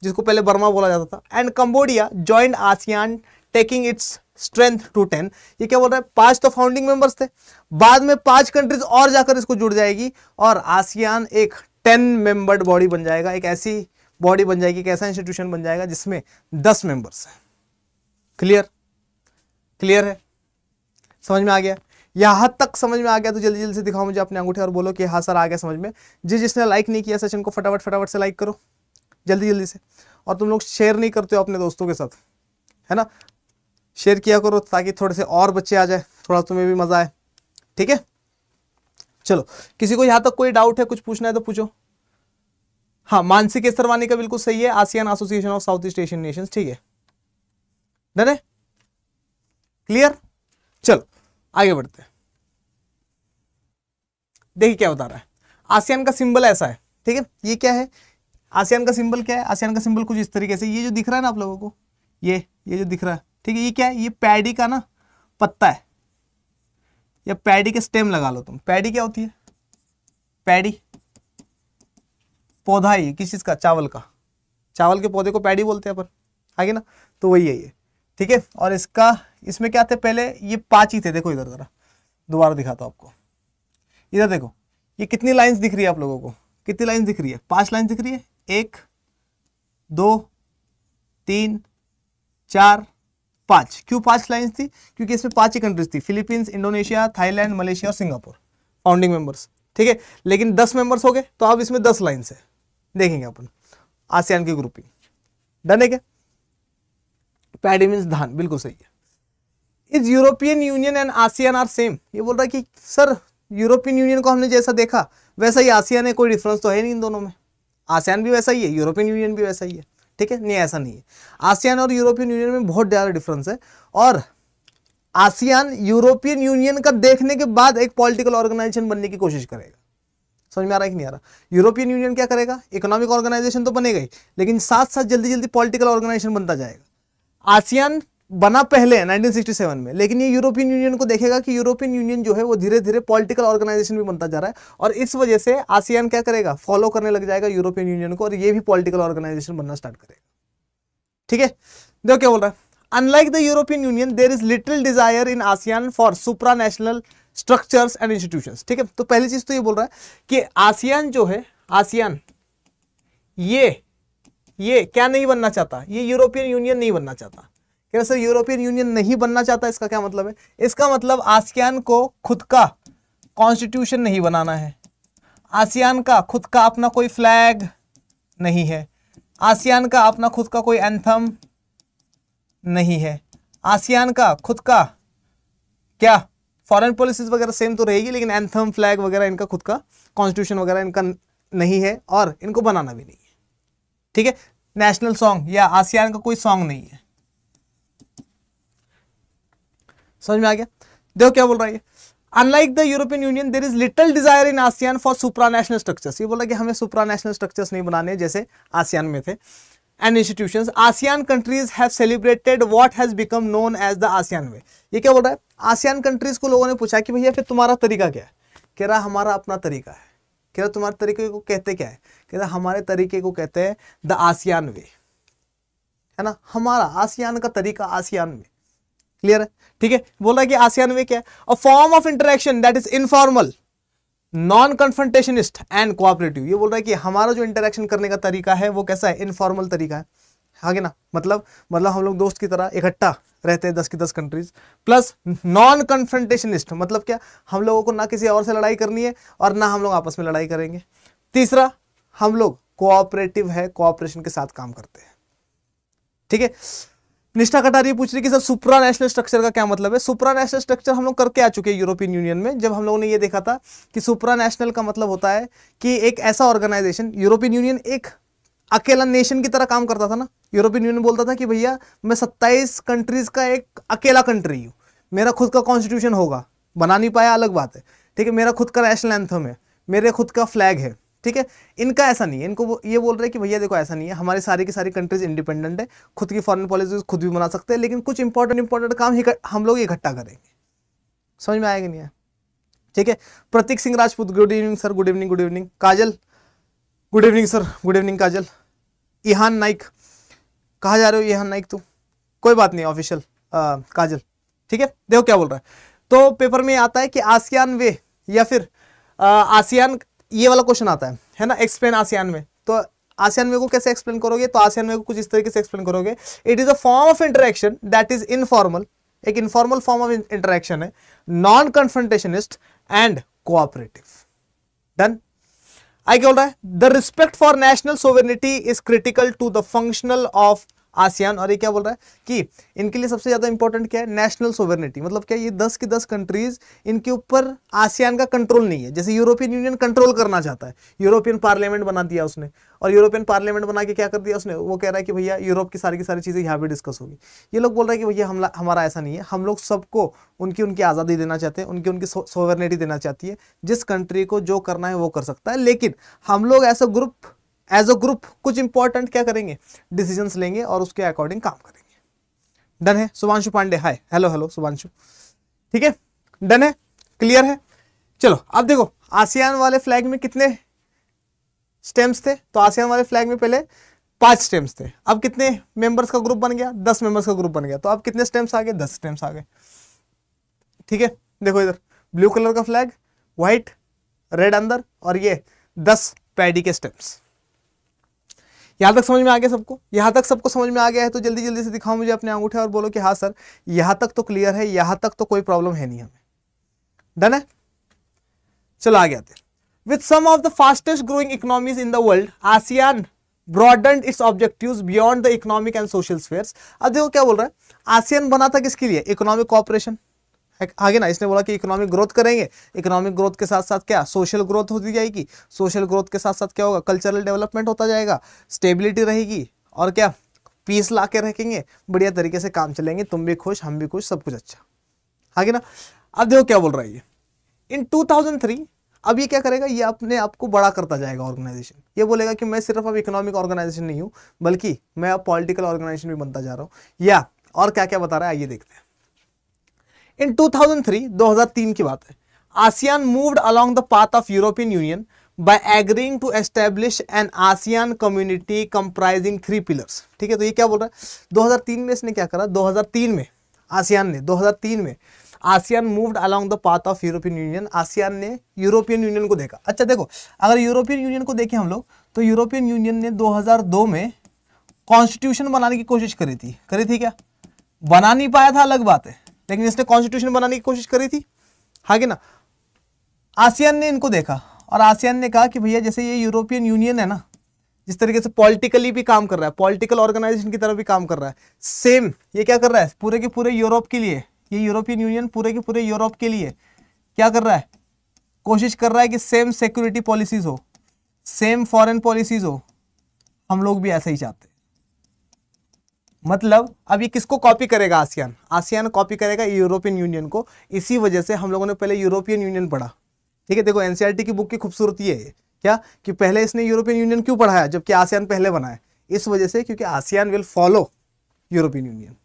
Speaker 1: जिसको पहले बर्मा बोला जाता था and Cambodia joined ASEAN taking its strength to ten ये क्या बोल रहा है पांच तो फाउंडिंग मेंबर्स थे बाद में पांच कंट्रीज और जाकर इसको जुड़ जाएगी और आसियान एक टेन मेंबर्ड बॉडी बन जाएगा एक ऐसी बॉडी बन जाएगी एक ऐसा इंस्टीट्यूशन बन जाएगा जिसमें दस मेंबर्स हैं क्लियर क्लियर है समझ में आ गया यहां तक समझ में आ गया तो जल्दी जल्दी से दिखाओ मुझे अपने अंगूठे और बोलो कि हाँ सर आ गया समझ में जी जिसने लाइक नहीं किया सेशन को फटाफट फटाफट से लाइक करो जल्दी जल्दी से और तुम लोग शेयर नहीं करते हो अपने दोस्तों के साथ है ना शेयर किया करो ताकि थोड़े से और बच्चे आ जाए थोड़ा तुम्हें भी मज़ा आए ठीक है चलो किसी को यहां तक कोई डाउट है कुछ पूछना है तो पूछो हाँ मानसी केसरवानी का बिल्कुल सही है ASEAN association of south east Asian nation ठीक है डन है क्लियर चलो आगे बढ़ते देखिए क्या बता रहा है आसियान का सिंबल ऐसा है ठीक है ये क्या है आसियान का सिंबल क्या है आसियान का सिंबल कुछ इस तरीके से ये जो दिख रहा है ना आप लोगों को ये ये जो दिख रहा है ठीक है ये क्या है ये पैडी का ना पत्ता है या पैडी के स्टेम लगा लो तुम पैडी क्या होती है पैडी पौधा ही किस चीज़ का चावल का चावल के पौधे को पैडी बोलते हैं अपन आगे ना तो वही है ये ठीक है और इसका इसमें क्या थे पहले ये पांच ही थे देखो इधर ज़रा दोबारा दिखाता हूँ आपको इधर देखो ये कितनी लाइंस दिख रही है आप लोगों को कितनी लाइंस दिख रही है पांच लाइंस दिख रही है एक दो तीन चार पांच क्यों पांच लाइंस थी क्योंकि इसमें पांच ही कंट्रीज थी फिलीपींस इंडोनेशिया थाईलैंड मलेशिया और सिंगापुर फाउंडिंग मेंबर्स ठीक है लेकिन दस मेंबर्स हो गए तो अब इसमें दस लाइन्स है देखेंगे अपन आसियान की ग्रुपिंग डन है क्या पैडी मीन्स धान बिल्कुल सही है is European Union and ASEAN are same ये बोल रहा है कि सर यूरोपियन यूनियन को हमने जैसा देखा वैसा ही आसियान है कोई डिफरेंस तो है नहीं इन दोनों में आसियान भी वैसा ही है यूरोपियन यूनियन भी वैसा ही है ठीक है नहीं ऐसा नहीं है आसियान और यूरोपियन यूनियन में बहुत ज़्यादा डिफरेंस है और आसियान यूरोपियन यूनियन का देखने के बाद एक पॉलिटिकल ऑर्गेनाइजेशन बनने की कोशिश करेगा समझ में आ रहा है कि नहीं आ रहा यूरोपियन यूनियन क्या करेगा इकोनॉमिक ऑर्गेनाइजेशन तो बनेगा ही लेकिन साथ साथ जल्दी जल्दी पॉलिटिकल ऑर्गेनाइजेशन बनता जाएगा आसियान बना पहले 1967 में लेकिन ये यूरोपियन यूनियन को देखेगा कि यूरोपियन यूनियन जो है वो धीरे धीरे पॉलिटिकल ऑर्गेनाइजेशन भी बनता जा रहा है और इस वजह से आसियान क्या करेगा फॉलो करने लग जाएगा यूरोपियन यूनियन को और ये भी पॉलिटिकल ऑर्गेनाइजेशन बनना स्टार्ट करेगा ठीक है देखो क्या बोल रहा है unlike the European Union there is little desire in ASEAN for supranational structure and institution ठीक है तो पहली चीज तो ये बोल रहा है कि आसियान जो है आसियान ये ये क्या नहीं बनना चाहता ये यूरोपियन यूनियन नहीं बनना चाहता रहे सर यूरोपियन यूनियन नहीं बनना चाहता इसका क्या मतलब है इसका मतलब आसियान को खुद का कॉन्स्टिट्यूशन नहीं बनाना है आसियान का खुद का अपना कोई फ्लैग नहीं है आसियान का अपना खुद का कोई एंथम नहीं है आसियान का खुद का क्या फॉरेन पॉलिसीज वगैरह सेम तो रहेगी लेकिन एंथम फ्लैग वगैरह इनका खुद का कॉन्स्टिट्यूशन वगैरह इनका नहीं है और इनको बनाना भी नहीं है ठीक है नेशनल सॉन्ग या आसियान का कोई सॉन्ग नहीं है समझ में आ गया देखो क्या बोल रहा है unlike the European Union there is little desire in ASEAN for supra structures ये बोला कि हमें सुप्रा स्ट्रक्चर्स नहीं बनाने जैसे आसियान में थे and institution ASEAN countries have celebrated what has become known as the ASEAN way ये क्या बोल रहा है आसियान कंट्रीज को लोगों ने पूछा कि भैया फिर तुम्हारा तरीका क्या है कह रहा हमारा अपना तरीका है कह रहा तुम्हारे तरीके को कहते क्या है कह रहा हमारे तरीके को कहते हैं द आसियान वे है ना हमारा आसियान का तरीका आसियान में क्लियर है ठीक है बोल रहा है कि आसियान में क्या है a form of interaction that is informal non confrontationist and cooperative ये बोल रहा है कि हमारा जो इंटरेक्शन करने का तरीका है वो कैसा है इनफॉर्मल तरीका है आगे ना मतलब मतलब हम लोग दोस्त की तरह इकट्ठा रहते हैं दस की दस कंट्रीज प्लस नॉन कन्फ्रंटेशनिस्ट मतलब क्या हम लोगों को ना किसी और से लड़ाई करनी है और ना हम लोग आपस में लड़ाई करेंगे तीसरा हम लोग कोऑपरेटिव है कोऑपरेशन के साथ काम करते हैं ठीक है निष्ठा कटारी पूछ रही कि सर सुपरा नेशनल स्ट्रक्चर का क्या मतलब है सुपरा नेशनल स्ट्रक्चर हम लोग करके आ चुके हैं यूरोपियन यूनियन में जब हम लोगों ने ये देखा था कि सुप्रा नेशनल का मतलब होता है कि एक ऐसा ऑर्गेनाइजेशन यूरोपियन यूनियन एक अकेला नेशन की तरह काम करता था ना यूरोपियन यूनियन बोलता था कि भैया मैं सत्ताईस कंट्रीज का एक अकेला कंट्री हूँ मेरा खुद का कॉन्स्टिट्यूशन होगा बना नहीं पाया अलग बात है ठीक है मेरा खुद का नेशनल एंथम है मेरे खुद का फ्लैग है ठीक है इनका ऐसा नहीं है इनको वो ये बोल रहे हैं कि भैया देखो ऐसा नहीं है हमारे सारे की सारी कंट्रीज इंडिपेंडेंट है खुद की फॉरेन पॉलिसीज खुद भी बना सकते हैं लेकिन कुछ इंपॉर्टेंट इंपॉर्टेंट काम ही कर, हम लोग इकट्ठा करेंगे समझ में आएगा नहीं है ठीक है Prateek Singh Rajput good evening sir good evening good evening Kajal good evening sir good evening Kajal Ihan Naik कहा जा रहे हो इहान नाइक तुम कोई बात नहीं ऑफिशियल काजल ठीक है देखो क्या बोल रहा है तो पेपर में आता है कि आसियान वे या फिर आसियान ये वाला क्वेश्चन आता है है ना एक्सप्लेन आसियान में तो आसियान में को कैसे एक्सप्लेन करोगे तो आसियान में को कुछ इस तरीके से एक्सप्लेन करोगे it is a form of interaction that is informal एक इनफॉर्मल फॉर्म ऑफ इंटरेक्शन है non confrontationist and cooperative done आई क्या बोल रहा है the respect for national sovereignty is critical to the functional of ASEAN और ये क्या बोल रहा है कि इनके लिए सबसे ज़्यादा इंपॉर्टेंट क्या है नेशनल सोवर्निटी मतलब क्या ये दस की दस कंट्रीज इनके ऊपर आसियान का कंट्रोल नहीं है जैसे यूरोपियन यूनियन कंट्रोल करना चाहता है यूरोपियन पार्लियामेंट बना दिया उसने और यूरोपियन पार्लियामेंट बना के क्या कर दिया उसने वो कह रहा है कि भैया यूरोप की सारी की सारी चीज़ें यहाँ भी डिस्कस होगी ये लोग बोल रहे हैं कि भैया हम हमारा ऐसा नहीं है हम लोग सबको उनकी उनकी आज़ादी देना चाहते हैं उनकी उनकी सोवर्निटी देना चाहती है जिस कंट्री को जो करना है वो कर सकता है लेकिन हम लोग ऐसा ग्रुप एज अ ग्रुप कुछ इंपॉर्टेंट क्या करेंगे डिसीजन लेंगे और उसके अकॉर्डिंग काम करेंगे डन है Subhanshu Pandey hi hello hello Subhanshu ठीक है डन है क्लियर है चलो अब देखो आसियान वाले फ्लैग में कितने स्टेम्स थे तो आसियान वाले फ्लैग में पहले पांच स्टेम्स थे अब कितने मेंबर्स का ग्रुप बन गया दस मेंबर्स का ग्रुप बन गया तो अब कितने स्टेम्स आ गए दस स्टेम्स आ गए ठीक है देखो इधर ब्लू कलर का फ्लैग व्हाइट रेड अंदर और ये दस पैडी के स्टेम्स यहाँ तक समझ में आ गया सबको यहाँ तक सबको समझ में आ गया है तो जल्दी जल्दी से दिखाओ मुझे अपने अंगूठे और बोलो कि हाँ सर यहाँ तक तो क्लियर है यहाँ तक तो कोई प्रॉब्लम है नहीं हमें डन है चलो आ गया with some of the fastest growing economies in the world ASEAN broaden its objective beyond the economic and social sphere अब देखो क्या बोल रहा है आसियान बना था किसके लिए इकोनॉमिक कॉपरेशन आगे ना इसने बोला कि इकोनॉमिक ग्रोथ करेंगे इकोनॉमिक ग्रोथ के साथ साथ क्या सोशल ग्रोथ होती जाएगी सोशल ग्रोथ के साथ साथ क्या होगा कल्चरल डेवलपमेंट होता जाएगा स्टेबिलिटी रहेगी और क्या पीस ला के रखेंगे बढ़िया तरीके से काम चलेंगे तुम भी खुश हम भी खुश सब कुछ अच्छा आगे ना अब देखो क्या बोल रहा है ये इन टू अब ये क्या करेगा ये अपने आप को बड़ा करता जाएगा ऑर्गेनाइजेशन ये बोलेगा कि मैं सिर्फ अब इकोनॉमिक ऑर्गेनाइजेशन नहीं हूँ बल्कि मैं अब पॉलिटिकल ऑर्गेनाइजेशन भी बनता जा रहा हूँ या और क्या क्या बता रहा है आइए देखते हैं इन 2003 2003 की बात है ASEAN moved along the path of European Union by agreeing to establish an ASEAN community comprising three pillars ठीक है तो ये क्या बोल रहा है 2003 में इसने क्या करा 2003 में आसियान ने 2003 में ASEAN moved along the path of European Union ASEAN ने यूरोपियन यूनियन को देखा अच्छा देखो अगर यूरोपियन यूनियन को देखें हम लोग तो यूरोपियन यूनियन ने 2002 में कॉन्स्टिट्यूशन बनाने की कोशिश करी थी करी थी क्या बना नहीं पाया था अलग बात है लेकिन इसने कॉन्स्टिट्यूशन बनाने की कोशिश करी थी कि ना आसियान ने इनको देखा और आसियान ने कहा कि भैया जैसे ये यूरोपियन यूनियन है ना जिस तरीके से पॉलिटिकली भी काम कर रहा है पॉलिटिकल ऑर्गेनाइजेशन की तरफ भी काम कर रहा है सेम ये क्या कर रहा है पूरे के पूरे यूरोप के लिए ये यूरोपियन यूनियन पूरे के पूरे यूरोप के लिए क्या कर रहा है कोशिश कर रहा है कि सेम सिक्योरिटी पॉलिसीज़ हो सेम फॉरन पॉलिसीज़ हो हम लोग भी ऐसा ही चाहते मतलब अब ये किसको कॉपी करेगा आसियान आसियान कॉपी करेगा यूरोपियन यूनियन को इसी वजह से हम लोगों ने पहले यूरोपियन यूनियन पढ़ा ठीक है देखो एनसीईआरटी e की बुक की खूबसूरती है क्या कि पहले इसने यूरोपियन यूनियन क्यों पढ़ाया जबकि आसियान पहले बनाए इस वजह से क्योंकि ASEAN will follow European Union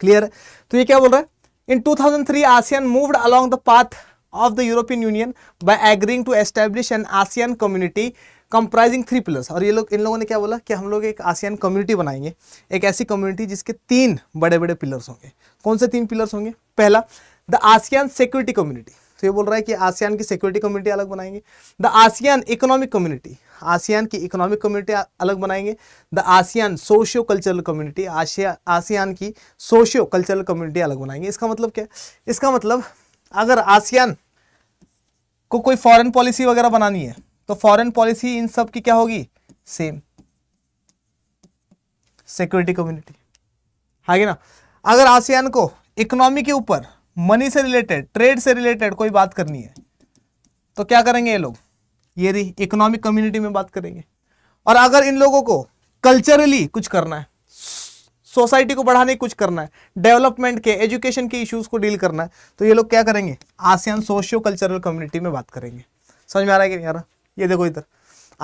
Speaker 1: clear तो ये क्या बोल रहा है in 2003 ASEAN moved along the path of the European Union by agreeing to establish an ASEAN community comprising three pillars और ये लोग इन लोगों ने क्या बोला कि हम लोग एक आसियान कम्युनिटी बनाएंगे एक ऐसी कम्युनिटी जिसके तीन बड़े बड़े पिलर्स होंगे कौन से तीन पिलर्स होंगे पहला द आसियान सिक्योरिटी कम्युनिटी तो ये बोल रहा है कि आसियान की सिक्योरिटी कम्युनिटी अलग बनाएंगे the ASEAN economic community ASEAN की इकोनॉमिक कम्युनिटी अलग बनाएंगे the ASEAN socio cultural community आशिया आसियान की सोशियो कल्चरल कम्युनिटी अलग बनाएंगे इसका मतलब क्या इसका मतलब अगर आसियान को कोई फॉरेन पॉलिसी वगैरह बनानी है तो फॉरेन पॉलिसी इन सब की क्या होगी सेम सिक्योरिटी कम्युनिटी आगे ना अगर आसियान को इकोनॉमी के ऊपर मनी से रिलेटेड ट्रेड से रिलेटेड कोई बात करनी है तो क्या करेंगे ये लोग ये रही इकोनॉमिक कम्युनिटी में बात करेंगे और अगर इन लोगों को कल्चरली कुछ करना है सोसाइटी को बढ़ाने कुछ करना है डेवलपमेंट के एजुकेशन के इश्यूज को डील करना है तो ये लोग क्या करेंगे आसियान सोशियो कल्चरल कम्युनिटी में बात करेंगे समझ में आ रहा है कि नहीं आ रहा ये देखो इधर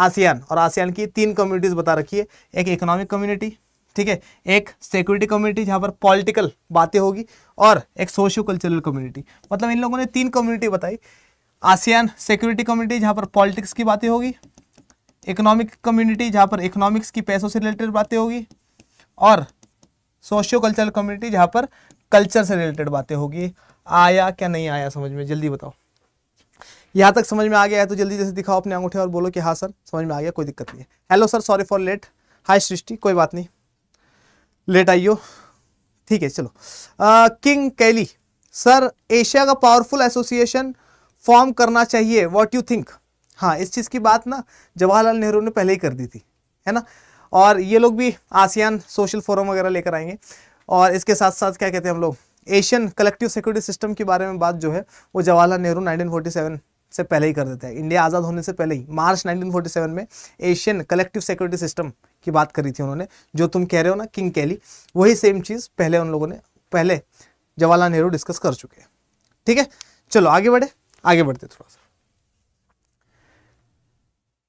Speaker 1: आसियान और आसियान की तीन कम्युनिटीज़ बता रखी है एक इकोनॉमिक कम्युनिटी ठीक है एक सिक्योरिटी कम्युनिटी जहाँ पर पॉलिटिकल बातें होगी और एक सोशियो कल्चरल कम्युनिटी मतलब इन लोगों ने तीन कम्युनिटी बताई आसियान सिक्योरिटी कम्युनिटी जहाँ पर पॉलिटिक्स की बातें होगी इकोनॉमिक कम्युनिटी जहाँ पर इकोनॉमिक्स की पैसों से रिलेटेड बातें होगी और सोशियो कल्चरल कम्युनिटी जहाँ पर कल्चर से रिलेटेड बातें होगी आया क्या नहीं आया समझ में जल्दी बताओ यहाँ तक समझ में आ गया है तो जल्दी जैसे दिखाओ अपने अंगूठे और बोलो कि हाँ सर समझ में आ गया कोई दिक्कत नहीं है hello sir sorry for late hi Srishti कोई बात नहीं लेट आइयो ठीक है चलो किंग कैली सर एशिया का पावरफुल एसोसिएशन फॉर्म करना चाहिए वॉट यू थिंक हाँ इस चीज़ की बात ना जवाहरलाल नेहरू ने पहले ही कर दी थी है ना और ये लोग भी आसियान सोशल फोरम वगैरह लेकर आएंगे और इसके साथ साथ क्या कहते हैं हम लोग एशियन कलेक्टिव सिक्योरिटी सिस्टम के बारे में बात जो है वो जवाहरलाल नेहरू 1947 से पहले ही कर देते हैं इंडिया आज़ाद होने से पहले ही मार्च 1947 में एशियन कलेक्टिव सिक्योरिटी सिस्टम की बात करी थी उन्होंने जो तुम कह रहे हो ना किंग कैली वही सेम चीज़ पहले उन लोगों ने पहले जवाहरलाल नेहरू डिस्कस कर चुके हैं ठीक है चलो आगे बढ़े आगे बढ़ते थोड़ा सा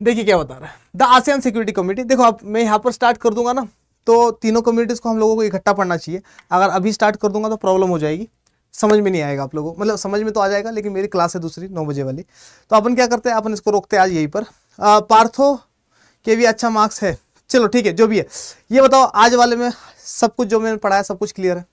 Speaker 1: देखिए क्या बता रहा है द आसियान सिक्योरिटी कमेटी देखो अब मैं यहाँ पर स्टार्ट कर दूंगा ना तो तीनों कम्युनिटीज़ को हम लोगों को इकट्ठा पढ़ना चाहिए अगर अभी स्टार्ट कर दूंगा तो प्रॉब्लम हो जाएगी समझ में नहीं आएगा आप लोगों को मतलब समझ में तो आ जाएगा लेकिन मेरी क्लास है दूसरी नौ बजे वाली तो अपन क्या करते हैं अपन इसको रोकते हैं आज यहीं पर आ, पार्थो के भी अच्छा मार्क्स है चलो ठीक है जो भी है ये बताओ आज वाले में सब कुछ जो मैंने पढ़ाया सब कुछ क्लियर है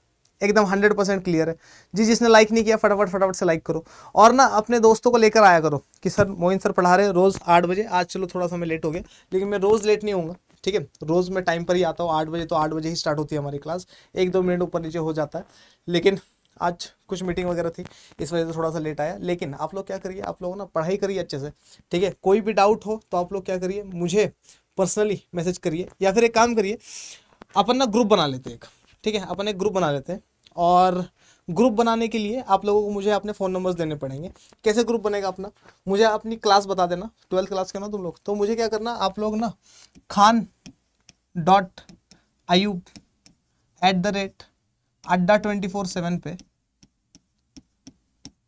Speaker 1: एकदम हंड्रेड परसेंट क्लियर है जी जिसने लाइक नहीं किया फटाफट फटाफट से लाइक करो और ना अपने दोस्तों को लेकर आया करो कि सर मोइन सर पढ़ा रहे रोज़ आठ बजे आज चलो थोड़ा सा मैं लेट हो गया लेकिन मैं रोज़ लेट नहीं होऊंगा ठीक है रोज़ मैं टाइम पर ही आता हूँ आठ बजे तो आठ बजे ही स्टार्ट होती है हमारी क्लास एक दो मिनट ऊपर नीचे हो जाता है लेकिन आज कुछ मीटिंग वगैरह थी इस वजह से थोड़ा सा लेट आया लेकिन आप लोग क्या करिए आप लोगों ना पढ़ाई करिए अच्छे से ठीक है कोई भी डाउट हो तो आप लोग क्या करिए मुझे पर्सनली मैसेज करिए या फिर एक काम करिए अपन ना ग्रुप बना लेते हैं एक ठीक है अपन एक ग्रुप बना लेते हैं और ग्रुप बनाने के लिए आप लोगों को मुझे अपने फ़ोन नंबर्स देने पड़ेंगे कैसे ग्रुप बनेगा अपना मुझे अपनी क्लास बता देना ट्वेल्थ क्लास के ना तुम लोग तो मुझे क्या करना आप लोग ना Khan dot Ayub at the rate Adda twenty four seven पे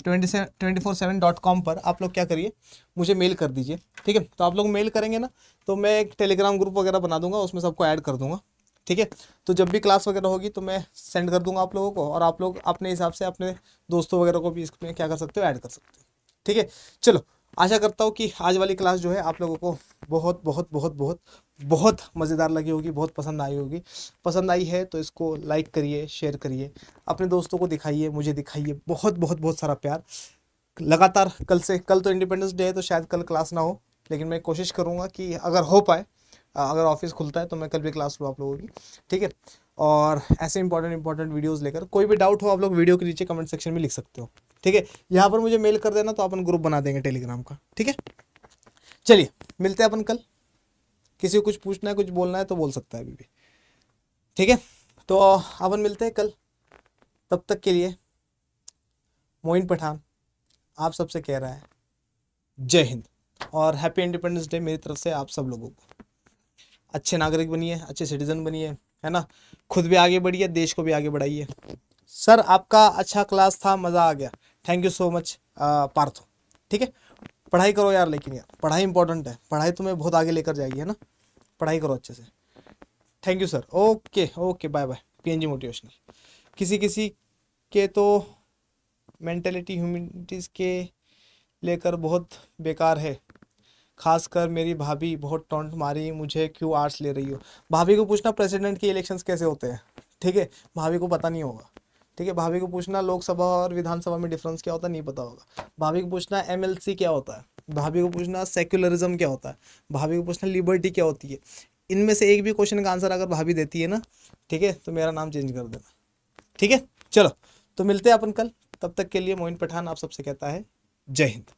Speaker 1: twenty four seven dot com पर आप लोग क्या करिए मुझे मेल कर दीजिए ठीक है तो आप लोग मेल करेंगे ना तो मैं एक टेलीग्राम ग्रुप वगैरह बना दूंगा उसमें सबको ऐड कर दूंगा ठीक है तो जब भी क्लास वगैरह होगी तो मैं सेंड कर दूंगा आप लोगों को और आप लोग अपने हिसाब से अपने दोस्तों वगैरह को भी इसमें क्या कर सकते हो ऐड कर सकते हो ठीक है चलो आशा करता हूँ कि आज वाली क्लास जो है आप लोगों को बहुत बहुत बहुत बहुत बहुत मज़ेदार लगी होगी बहुत पसंद आई होगी पसंद आई है तो इसको लाइक करिए शेयर करिए अपने दोस्तों को दिखाइए मुझे दिखाइए बहुत बहुत बहुत सारा प्यार लगातार कल से कल तो इंडिपेंडेंस डे है तो शायद कल क्लास ना हो लेकिन मैं कोशिश करूँगा कि अगर हो पाए अगर ऑफिस खुलता है तो मैं कल भी क्लास लूँ आप लोगों की ठीक है और ऐसे इंपॉर्टेंट इंपॉर्टेंट वीडियोज़ लेकर कोई भी डाउट हो आप लोग वीडियो के नीचे कमेंट सेक्शन में लिख सकते हो ठीक है यहाँ पर मुझे मेल कर देना तो अपन ग्रुप बना देंगे टेलीग्राम का ठीक है चलिए मिलते हैं अपन कल किसी को कुछ पूछना है कुछ बोलना है तो बोल सकता है अभी भी ठीक है तो अपन मिलते हैं कल तब तक के लिए मोइन पठान आप सबसे कह रहा है जय हिंद और हैप्पी इंडिपेंडेंस डे मेरी तरफ से आप सब लोगों को अच्छे नागरिक बनिए अच्छे सिटीजन बनिए है ना खुद भी आगे बढ़िए देश को भी आगे बढ़ाइए सर आपका अच्छा क्लास था मज़ा आ गया thank you so much Parth ठीक है पढ़ाई करो यार लेकिन यार पढ़ाई इंपॉर्टेंट है पढ़ाई तुम्हें बहुत आगे लेकर जाएगी है ना पढ़ाई करो अच्छे से thank you sir okay okay bye bye PNG motivational किसी किसी के तो मेंटेलिटी ह्यूमिटीज के लेकर बहुत बेकार है खासकर मेरी भाभी बहुत टोंट मारी मुझे क्यों आर्ट्स ले रही हो भाभी को पूछना प्रेसिडेंट के इलेक्शंस कैसे होते हैं ठीक है भाभी को पता नहीं होगा ठीक है भाभी को पूछना लोकसभा और विधानसभा में डिफरेंस क्या होता है नहीं पता होगा भाभी को पूछना एम क्या होता है भाभी को पूछना सेक्युलरिज्म क्या होता है भाभी को पूछना लिबर्टी क्या होती है इनमें से एक भी क्वेश्चन का आंसर अगर भाभी देती है ना ठीक है तो मेरा नाम चेंज कर देना ठीक है चलो तो मिलते हैं अपन कल तब तक के लिए मोहिन पठान आप सबसे कहता है जय हिंद